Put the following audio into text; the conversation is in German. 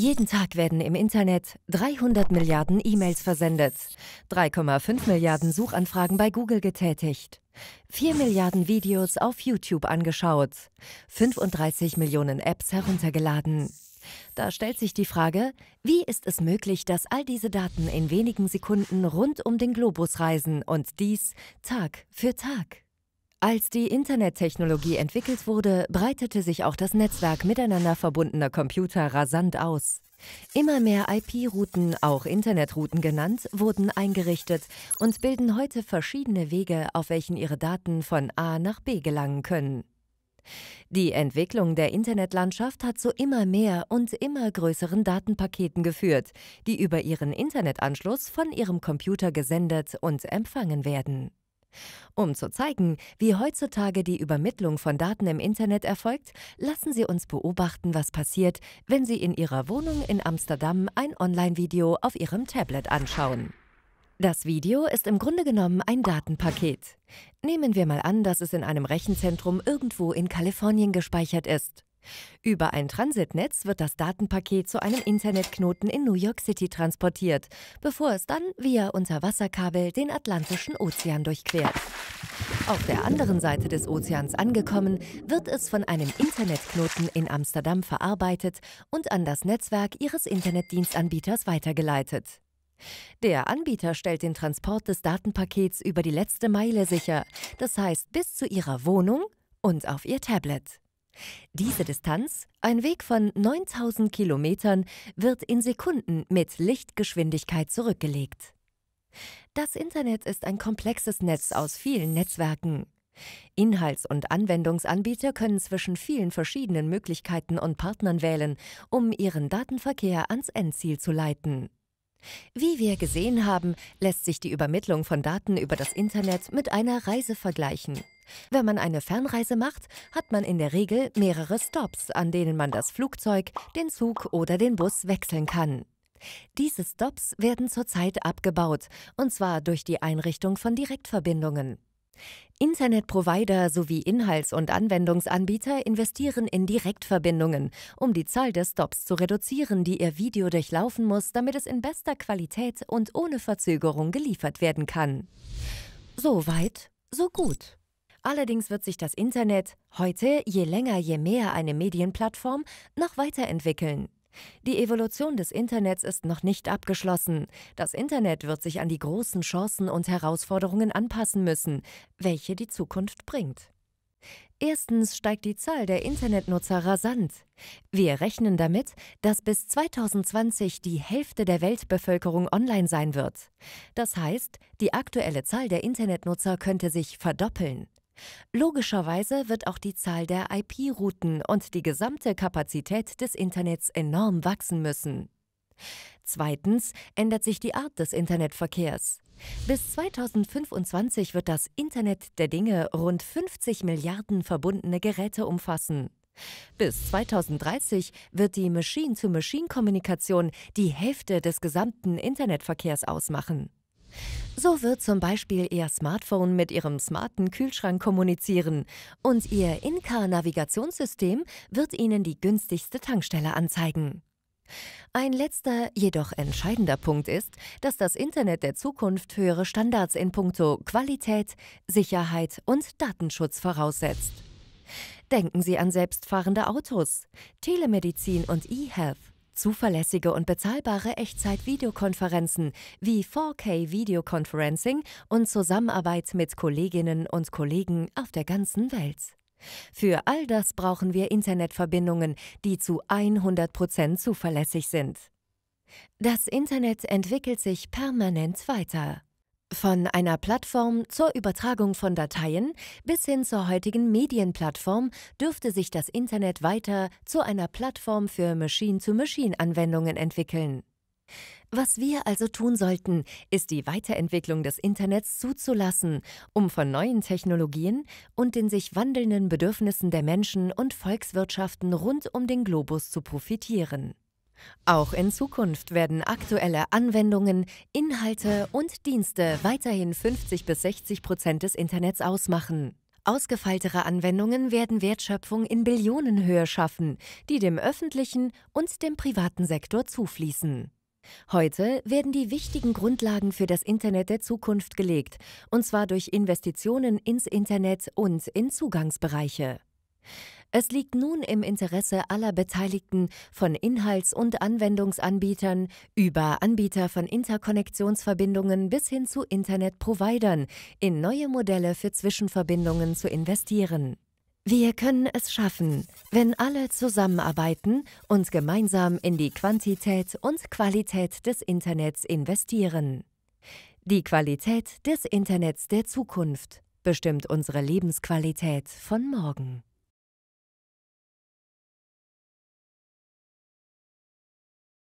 Jeden Tag werden im Internet 300 Milliarden E-Mails versendet, 3,5 Milliarden Suchanfragen bei Google getätigt, 4 Milliarden Videos auf YouTube angeschaut, 35 Millionen Apps heruntergeladen. Da stellt sich die Frage, wie ist es möglich, dass all diese Daten in wenigen Sekunden rund um den Globus reisen und dies Tag für Tag? Als die Internettechnologie entwickelt wurde, breitete sich auch das Netzwerk miteinander verbundener Computer rasant aus. Immer mehr IP-Routen, auch Internetrouten genannt, wurden eingerichtet und bilden heute verschiedene Wege, auf welchen ihre Daten von A nach B gelangen können. Die Entwicklung der Internetlandschaft hat zu immer mehr und immer größeren Datenpaketen geführt, die über ihren Internetanschluss von ihrem Computer gesendet und empfangen werden. Um zu zeigen, wie heutzutage die Übermittlung von Daten im Internet erfolgt, lassen Sie uns beobachten, was passiert, wenn Sie in Ihrer Wohnung in Amsterdam ein Online-Video auf Ihrem Tablet anschauen. Das Video ist im Grunde genommen ein Datenpaket. Nehmen wir mal an, dass es in einem Rechenzentrum irgendwo in Kalifornien gespeichert ist. Über ein Transitnetz wird das Datenpaket zu einem Internetknoten in New York City transportiert, bevor es dann via Unterwasserkabel den Atlantischen Ozean durchquert. Auf der anderen Seite des Ozeans angekommen, wird es von einem Internetknoten in Amsterdam verarbeitet und an das Netzwerk ihres Internetdienstanbieters weitergeleitet. Der Anbieter stellt den Transport des Datenpakets über die letzte Meile sicher, das heißt bis zu Ihrer Wohnung und auf Ihr Tablet. Diese Distanz, ein Weg von 9000 Kilometern, wird in Sekunden mit Lichtgeschwindigkeit zurückgelegt. Das Internet ist ein komplexes Netz aus vielen Netzwerken. Inhalts- und Anwendungsanbieter können zwischen vielen verschiedenen Möglichkeiten und Partnern wählen, um ihren Datenverkehr ans Endziel zu leiten. Wie wir gesehen haben, lässt sich die Übermittlung von Daten über das Internet mit einer Reise vergleichen. Wenn man eine Fernreise macht, hat man in der Regel mehrere Stops, an denen man das Flugzeug, den Zug oder den Bus wechseln kann. Diese Stops werden zurzeit abgebaut, und zwar durch die Einrichtung von Direktverbindungen. Internetprovider sowie Inhalts- und Anwendungsanbieter investieren in Direktverbindungen, um die Zahl der Stops zu reduzieren, die ihr Video durchlaufen muss, damit es in bester Qualität und ohne Verzögerung geliefert werden kann. So weit, so gut. Allerdings wird sich das Internet heute, je länger, je mehr eine Medienplattform, noch weiterentwickeln. Die Evolution des Internets ist noch nicht abgeschlossen. Das Internet wird sich an die großen Chancen und Herausforderungen anpassen müssen, welche die Zukunft bringt. Erstens steigt die Zahl der Internetnutzer rasant. Wir rechnen damit, dass bis 2020 die Hälfte der Weltbevölkerung online sein wird. Das heißt, die aktuelle Zahl der Internetnutzer könnte sich verdoppeln. Logischerweise wird auch die Zahl der IP-Routen und die gesamte Kapazität des Internets enorm wachsen müssen. Zweitens ändert sich die Art des Internetverkehrs. Bis 2025 wird das Internet der Dinge rund 50 Milliarden verbundene Geräte umfassen. Bis 2030 wird die Machine-to-Machine-Kommunikation die Hälfte des gesamten Internetverkehrs ausmachen. So wird zum Beispiel Ihr Smartphone mit Ihrem smarten Kühlschrank kommunizieren und Ihr in car navigationssystem wird Ihnen die günstigste Tankstelle anzeigen. Ein letzter, jedoch entscheidender Punkt ist, dass das Internet der Zukunft höhere Standards in puncto Qualität, Sicherheit und Datenschutz voraussetzt. Denken Sie an selbstfahrende Autos, Telemedizin und E-Health Zuverlässige und bezahlbare Echtzeit-Videokonferenzen wie 4K-Videoconferencing und Zusammenarbeit mit Kolleginnen und Kollegen auf der ganzen Welt. Für all das brauchen wir Internetverbindungen, die zu 100% zuverlässig sind. Das Internet entwickelt sich permanent weiter. Von einer Plattform zur Übertragung von Dateien bis hin zur heutigen Medienplattform dürfte sich das Internet weiter zu einer Plattform für Machine-to-Machine-Anwendungen entwickeln. Was wir also tun sollten, ist die Weiterentwicklung des Internets zuzulassen, um von neuen Technologien und den sich wandelnden Bedürfnissen der Menschen und Volkswirtschaften rund um den Globus zu profitieren. Auch in Zukunft werden aktuelle Anwendungen, Inhalte und Dienste weiterhin 50 bis 60 Prozent des Internets ausmachen. Ausgefeiltere Anwendungen werden Wertschöpfung in Billionenhöhe schaffen, die dem öffentlichen und dem privaten Sektor zufließen. Heute werden die wichtigen Grundlagen für das Internet der Zukunft gelegt, und zwar durch Investitionen ins Internet und in Zugangsbereiche. Es liegt nun im Interesse aller Beteiligten, von Inhalts- und Anwendungsanbietern über Anbieter von Interkonnektionsverbindungen bis hin zu Internetprovidern, in neue Modelle für Zwischenverbindungen zu investieren. Wir können es schaffen, wenn alle zusammenarbeiten und gemeinsam in die Quantität und Qualität des Internets investieren. Die Qualität des Internets der Zukunft bestimmt unsere Lebensqualität von morgen.